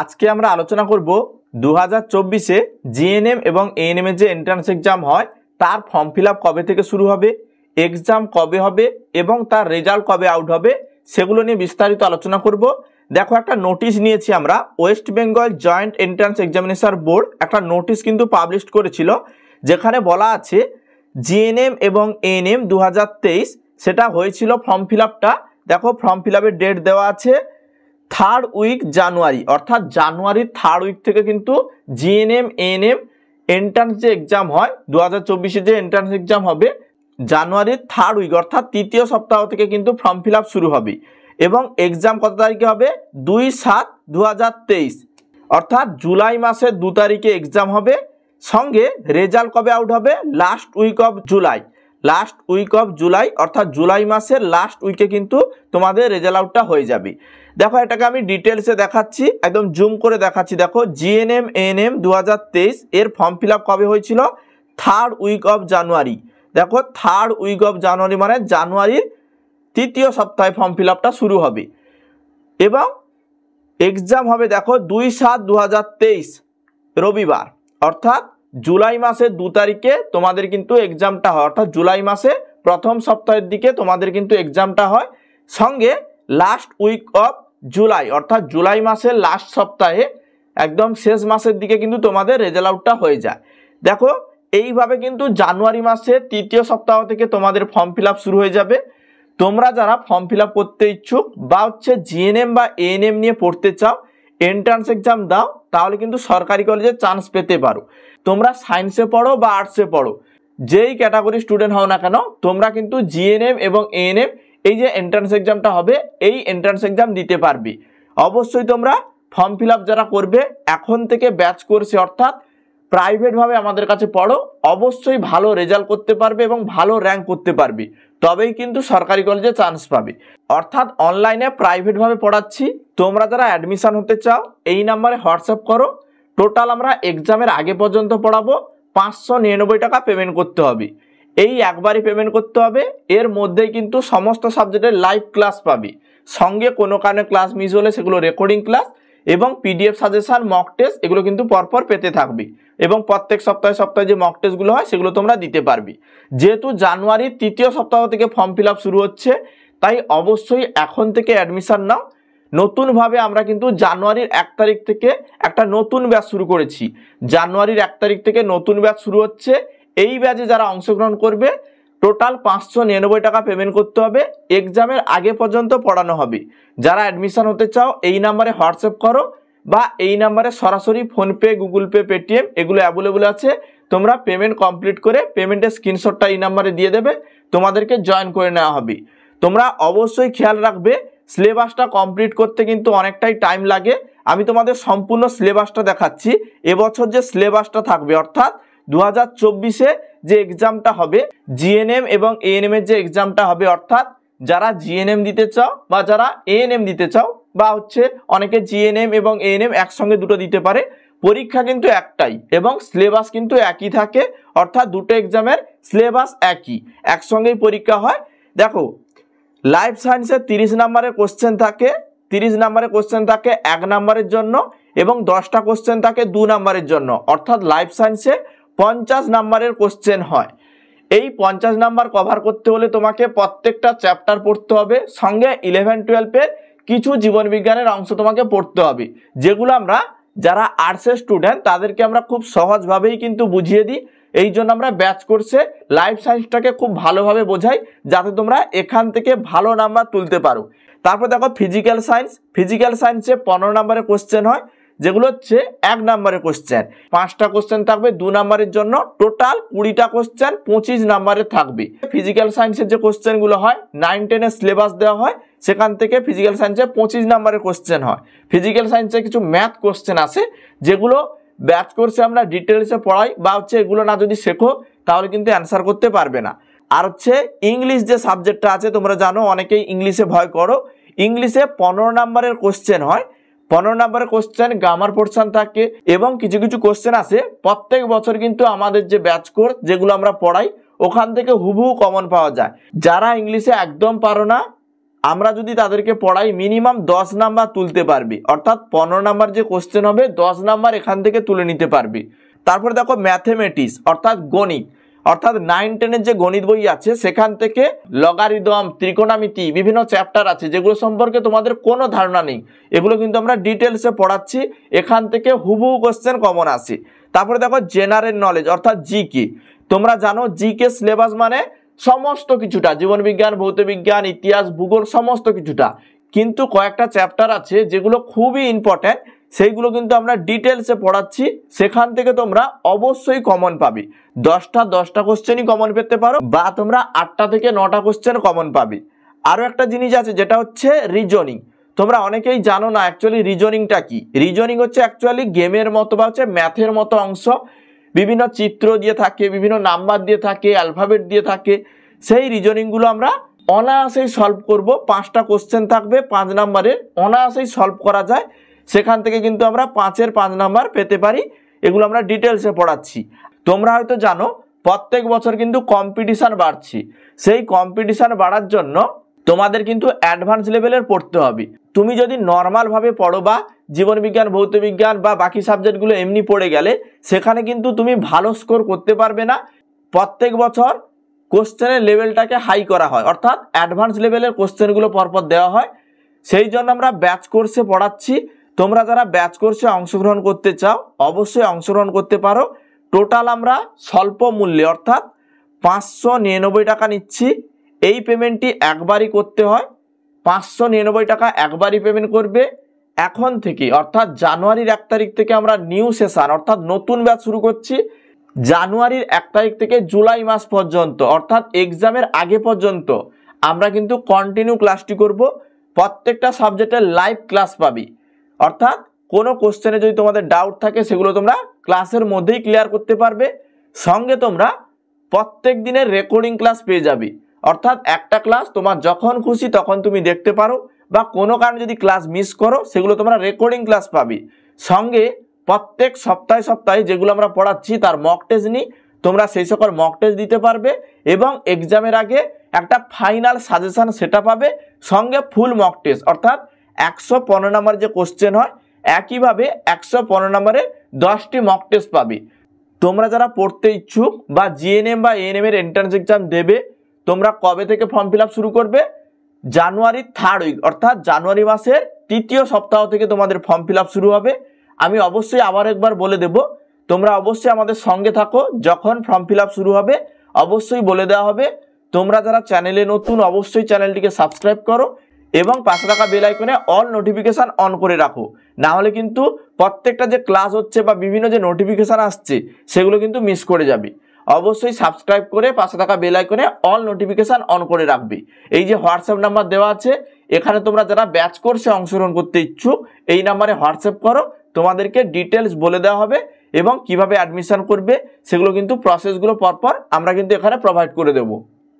আজকে আমরা আলোচনা করব দু হাজার চব্বিশে জিএনএম এবং এএনএম এর যে এন্ট্রান্স এক্সাম হয় তার ফর্ম ফিল কবে থেকে শুরু হবে এক্সাম কবে হবে এবং তার রেজাল্ট কবে আউট হবে সেগুলো নিয়ে বিস্তারিত আলোচনা করব দেখো একটা নোটিশ নিয়েছি আমরা West Bengal joint entrance examination board একটা নোটিশ কিন্তু পাবলিশ করেছিল যেখানে বলা আছে জিএনএম এবং এএনএম দু সেটা হয়েছিল ফর্ম ফিল দেখো ফর্ম ফিল ডেট দেওয়া আছে থার্ড উইক জানুয়ারি অর্থাৎ জানুয়ারির থার্ড উইক থেকে কিন্তু জিএনএম এএনএম এন্ট্রান্স যে এক্সাম হয় দু হাজার যে এন্ট্রান্স এক্সাম হবে জানুয়ারির থার্ড উইক অর্থাৎ তৃতীয় সপ্তাহ থেকে কিন্তু ফর্ম ফিল শুরু হবে এবং এক্সাম কত তারিখে হবে দুই সাত দু অর্থাৎ জুলাই মাসের দু তারিখে এক্সাম হবে সঙ্গে রেজাল্ট কবে আউট হবে last week of July last week of July অর্থাৎ জুলাই মাসের লাস্ট উইকে কিন্তু তোমাদের রেজাল্ট আউটটা হয়ে যাবে দেখো এটাকে আমি ডিটেলসে দেখাচ্ছি একদম জুম করে দেখাচ্ছি দেখো জিএনএম এএনএম দু এর ফর্ম ফিল কবে হয়েছিল থার্ড উইক অফ জানুয়ারি দেখো থার্ড উইক অফ জানুয়ারি মানে জানুয়ারির তৃতীয় সপ্তাহে ফর্ম ফিল শুরু হবে এবং এক্সাম হবে দেখো দুই সাত দু রবিবার অর্থাৎ জুলাই মাসে দু তারিখে তোমাদের কিন্তু এক্সামটা হয় অর্থাৎ জুলাই মাসে প্রথম সপ্তাহের দিকে তোমাদের কিন্তু এক্সামটা হয় সঙ্গে লাস্ট উইক অফ জুলাই অর্থাৎ জুলাই মাসের লাস্ট সপ্তাহে একদম শেষ মাসের দিকে কিন্তু তোমাদের রেজাল্ট আউটটা হয়ে যায় দেখো এইভাবে কিন্তু জানুয়ারি মাসের তৃতীয় সপ্তাহ থেকে তোমাদের ফর্ম ফিল শুরু হয়ে যাবে তোমরা যারা ফর্ম ফিল করতে ইচ্ছুক বা হচ্ছে জিএনএম বা এএনএম নিয়ে পড়তে চাও এন্ট্রান্স এক্সাম দাও তাহলে কিন্তু সরকারি কলেজে চান্স পেতে পারো তোমরা সায়েন্সে পড়ো বা আর্টসে পড়ো যেই ক্যাটাগরি স্টুডেন্ট হও না কেন তোমরা কিন্তু জিএনএম এবং এএনএম এই যে এন্ট্রান্স এক্সামটা হবে এই এন্ট্রান্স এক্সাম দিতে পারবে অবশ্যই তোমরা ফর্ম ফিল যারা করবে এখন থেকে ব্যাচ করছে অর্থাৎ প্রাইভেটভাবে আমাদের কাছে পড়ো অবশ্যই ভালো রেজাল্ট করতে পারবে এবং ভালো র্যাঙ্ক করতে পারবি তবেই কিন্তু সরকারি কলেজে চান্স পাবি অর্থাৎ অনলাইনে প্রাইভেটভাবে পড়াচ্ছি তোমরা যারা অ্যাডমিশান হতে চাও এই নাম্বারে হোয়াটসঅ্যাপ করো টোটাল আমরা এক্সামের আগে পর্যন্ত পড়াবো পাঁচশো নিরানব্বই টাকা পেমেন্ট করতে হবে এই একবারই পেমেন্ট করতে হবে এর মধ্যেই কিন্তু সমস্ত সাবজেক্টের লাইভ ক্লাস পাবি সঙ্গে কোনো কারণে ক্লাস মিস হলে সেগুলো রেকর্ডিং ক্লাস এবং পিডিএফ সাজেশান মক টেস্ট এগুলো কিন্তু পরপর পেতে থাকবি এবং প্রত্যেক সপ্তাহে সপ্তাহে যে মক টেস্টগুলো হয় সেগুলো তোমরা দিতে পারবি যেহেতু জানুয়ারির তৃতীয় সপ্তাহ থেকে ফর্ম ফিল শুরু হচ্ছে তাই অবশ্যই এখন থেকে অ্যাডমিশান নাও নতুনভাবে আমরা কিন্তু জানুয়ারির এক তারিখ থেকে একটা নতুন ব্যাচ শুরু করেছি জানুয়ারির এক তারিখ থেকে নতুন ব্যাচ শুরু হচ্ছে এই ব্যাচে যারা অংশগ্রহণ করবে টোটাল পাঁচশো নিরানব্বই টাকা পেমেন্ট করতে হবে এক্সামের আগে পর্যন্ত পড়ানো হবে যারা অ্যাডমিশান হতে চাও এই নাম্বারে হোয়াটসঅ্যাপ করো বা এই নাম্বারে সরাসরি ফোনপে গুগল পে পেটিএম এগুলো অ্যাভেলেবল আছে তোমরা পেমেন্ট কমপ্লিট করে পেমেন্টের স্ক্রিনশটটা এই নাম্বারে দিয়ে দেবে তোমাদেরকে জয়েন করে নেওয়া হবে তোমরা অবশ্যই খেয়াল রাখবে সিলেবাসটা কমপ্লিট করতে কিন্তু অনেকটাই টাইম লাগে আমি তোমাদের সম্পূর্ণ সিলেবাসটা দেখাচ্ছি এবছর যে সিলেবাসটা থাকবে অর্থাৎ দু হাজার চব্বিশে যে এক্সামটা হবে জিএনএম এবং এএনএম এর যে এক্সামটা হবে অর্থাৎ যারা জিএনএম দিতে চাও বা যারা এএনএম দিতে চাও বা হচ্ছে অনেকে জিএনএম এবং এএনএম একসঙ্গে দুটো দিতে পারে পরীক্ষা কিন্তু একটাই এবং সিলেবাস কিন্তু একই থাকে অর্থাৎ দুটো এক্সামের সিলেবাস একই একসঙ্গেই পরীক্ষা হয় দেখো লাইফ সায়েন্সের তিরিশ নাম্বারের কোশ্চেন থাকে তিরিশ নাম্বারের কোশ্চেন থাকে এক নাম্বারের জন্য এবং দশটা কোশ্চেন থাকে দু নাম্বারের জন্য অর্থাৎ লাইফ সায়েন্সে পঞ্চাশ নাম্বারের কোশ্চেন হয় এই পঞ্চাশ নাম্বার কভার করতে হলে তোমাকে প্রত্যেকটা চ্যাপ্টার পড়তে হবে সঙ্গে ইলেভেন টুয়েলভের কিছু জীবনবিজ্ঞানের অংশ তোমাকে পড়তে হবে যেগুলো আমরা যারা আর্টসের স্টুডেন্ট তাদেরকে আমরা খুব সহজভাবেই কিন্তু বুঝিয়ে দিই এই জন্য আমরা ব্যাচ কোর্সে লাইফ সায়েন্সটাকে খুব ভালোভাবে বোঝাই যাতে তোমরা এখান থেকে ভালো নাম্বার তুলতে পারো তারপর দেখো ফিজিক্যাল সায়েন্স ফিজিক্যাল সায়েন্সে পনেরো নাম্বারে কোশ্চেন হয় যেগুলো হচ্ছে এক নাম্বারের কোশ্চেন পাঁচটা কোশ্চেন থাকবে দু নাম্বারের জন্য টোটাল কুড়িটা কোশ্চেন পঁচিশ নাম্বারের থাকবে ফিজিক্যাল সায়েন্সের যে কোশ্চেনগুলো হয় নাইন টেনের সিলেবাস দেওয়া হয় সেখান থেকে ফিজিক্যাল সায়েন্সে পঁচিশ নাম্বারের কোশ্চেন হয় ফিজিক্যাল সায়েন্সে কিছু ম্যাথ কোশ্চেন আছে যেগুলো ব্যাচ কোর্সে আমরা ডিটেলসে পড়াই বা হচ্ছে এগুলো না যদি শেখো তাহলে কিন্তু অ্যান্সার করতে পারবে না আর হচ্ছে ইংলিশ যে সাবজেক্টটা আছে তোমরা জানো অনেকেই ইংলিশে ভয় করো ইংলিশে পনেরো নাম্বারের কোশ্চেন হয় পনেরো নম্বরের কোশ্চেন গ্রামার পোর্শন থাকে এবং কিছু কিছু কোশ্চেন আছে প্রত্যেক বছর কিন্তু আমাদের যে ব্যাচ কোর্স যেগুলো আমরা পড়াই ওখান থেকে হুবহু কমন পাওয়া যায় যারা ইংলিশে একদম পারো না আমরা যদি তাদেরকে পড়াই মিনিমাম দশ নাম্বার তুলতে পারবি অর্থাৎ পনেরো নাম্বার যে কোশ্চেন হবে দশ নাম্বার এখান থেকে তুলে নিতে পারবি তারপরে দেখো ম্যাথেমেটিক্স অর্থাৎ গণিত অর্থাৎ নাইন টেনের যে গণিত বই আছে সেখান থেকে লগারিদম ত্রিকোণামিতি বিভিন্ন চ্যাপ্টার আছে যেগুলো সম্পর্কে তোমাদের কোনো ধারণা নেই এগুলো কিন্তু আমরা ডিটেলসে পড়াচ্ছি এখান থেকে হুবু কোশ্চেন কমন আসি তারপরে দেখো জেনারেল নলেজ অর্থাৎ জি কি তোমরা জানো জি কে সিলেবাস মানে সমস্ত কিছুটা জীবনবিজ্ঞান ভৌত বিজ্ঞান ইতিহাস ভূগোল সমস্ত কিছুটা কিন্তু কয়েকটা চ্যাপ্টার আছে যেগুলো খুবই ইম্পর্ট্যান্ট সেইগুলো কিন্তু আমরা ডিটেলসে পড়াচ্ছি সেখান থেকে তোমরা অবশ্যই কমন পাবি দশটা দশটা কোশ্চেনই কমন পেতে পারো বা তোমরা আটটা থেকে নটা কোশ্চেন কমন পাবি আরও একটা জিনিস আছে যেটা হচ্ছে রিজনিং তোমরা অনেকেই জানো না অ্যাকচুয়ালি রিজনিংটা কি রিজনিং হচ্ছে অ্যাকচুয়ালি গেমের মতো বা হচ্ছে ম্যাথের মতো অংশ বিভিন্ন চিত্র দিয়ে থাকে বিভিন্ন নাম্বার দিয়ে থাকে অ্যালফাবেট দিয়ে থাকে সেই রিজনিংগুলো আমরা অনায়াসেই সলভ করব পাঁচটা কোশ্চেন থাকবে পাঁচ নাম্বারের অনায়াসেই সলভ করা যায় সেখান থেকে কিন্তু আমরা পাঁচের পাঁচ নাম্বার পেতে পারি এগুলো আমরা ডিটেলসে পড়াচ্ছি তোমরা হয়তো জানো প্রত্যেক বছর কিন্তু কম্পিটিশান বাড়ছি সেই কম্পিটিশান বাড়ার জন্য তোমাদের কিন্তু অ্যাডভান্স লেভেলের পড়তে হবে তুমি যদি নর্মালভাবে পড়ো বা জীবনবিজ্ঞান ভৌত বিজ্ঞান বা বাকি সাবজেক্টগুলো এমনি পড়ে গেলে সেখানে কিন্তু তুমি ভালো স্কোর করতে পারবে না প্রত্যেক বছর কোশ্চেনের লেভেলটাকে হাই করা হয় অর্থাৎ অ্যাডভান্স লেভেলের কোশ্চেনগুলো পরপর দেওয়া হয় সেই জন্য আমরা ব্যাচ কোর্সে পড়াচ্ছি তোমরা যারা ব্যাচ কোর্সে অংশগ্রহণ করতে চাও অবশ্যই অংশগ্রহণ করতে পারো টোটাল আমরা স্বল্প মূল্যে অর্থাৎ পাঁচশো নিরানব্বই টাকা নিচ্ছি এই পেমেন্টটি একবারই করতে হয় পাঁচশো নিরানব্বই টাকা একবারই পেমেন্ট করবে এখন থেকে অর্থাৎ জানুয়ারির এক তারিখ থেকে আমরা নিউ সেশন অর্থাৎ নতুন ব্যাচ শুরু করছি জানুয়ারির এক তারিখ থেকে জুলাই মাস পর্যন্ত অর্থাৎ এক্সামের আগে পর্যন্ত আমরা কিন্তু কন্টিনিউ ক্লাসটি করব প্রত্যেকটা সাবজেক্টের লাইভ ক্লাস পাবি অর্থাৎ কোনো কোশ্চেনে যদি তোমাদের ডাউট থাকে সেগুলো তোমরা ক্লাসের মধ্যেই ক্লিয়ার করতে পারবে সঙ্গে তোমরা প্রত্যেক দিনের রেকর্ডিং ক্লাস পেয়ে যাবে অর্থাৎ একটা ক্লাস তোমার যখন খুশি তখন তুমি দেখতে পারো বা কোনো কারণে যদি ক্লাস মিস করো সেগুলো তোমরা রেকর্ডিং ক্লাস পাবে সঙ্গে প্রত্যেক সপ্তাহে সপ্তাহে যেগুলো আমরা পড়াচ্ছি তার মক টেস্ট নিই তোমরা সেই সকল মক টেস্ট দিতে পারবে এবং এক্সামের আগে একটা ফাইনাল সাজেশান সেটা পাবে সঙ্গে ফুল মক টেস্ট অর্থাৎ একশো পনেরো নম্বর যে কোশ্চেন হয় একইভাবে একশো পনেরো নম্বরে দশটি মক টেস্ট পাবে তোমরা যারা পড়তে ইচ্ছুক বা জিএনএম বা এএনএম এর এন্ট্রান্স এক্সাম দেবে তোমরা কবে থেকে ফর্ম ফিল শুরু করবে জানুয়ারি থার্ড উইক অর্থাৎ জানুয়ারি মাসের তৃতীয় সপ্তাহ থেকে তোমাদের ফর্ম ফিল শুরু হবে আমি অবশ্যই আবার একবার বলে দেব তোমরা অবশ্যই আমাদের সঙ্গে থাকো যখন ফর্ম ফিল শুরু হবে অবশ্যই বলে দেওয়া হবে তোমরা যারা চ্যানেলে নতুন অবশ্যই চ্যানেলটিকে সাবস্ক্রাইব করো এবং পাশে থাকা বেল আইকনে অল নোটিফিকেশান অন করে রাখো না হলে কিন্তু প্রত্যেকটা যে ক্লাস হচ্ছে বা বিভিন্ন যে নোটিফিকেশান আসছে সেগুলো কিন্তু মিস করে যাবে অবশ্যই সাবস্ক্রাইব করে পাশে থাকা বেল আইকনে অল নোটিফিকেশান অন করে রাখবে এই যে হোয়াটসঅ্যাপ নাম্বার দেওয়া আছে এখানে তোমরা যারা ব্যাচ কোর্সে অংশগ্রহণ করতে ইচ্ছুক এই নাম্বারে হোয়াটসঅ্যাপ করো তোমাদেরকে ডিটেলস বলে দেওয়া হবে এবং কিভাবে অ্যাডমিশান করবে সেগুলো কিন্তু প্রসেসগুলো পরপর আমরা কিন্তু এখানে প্রোভাইড করে দেবো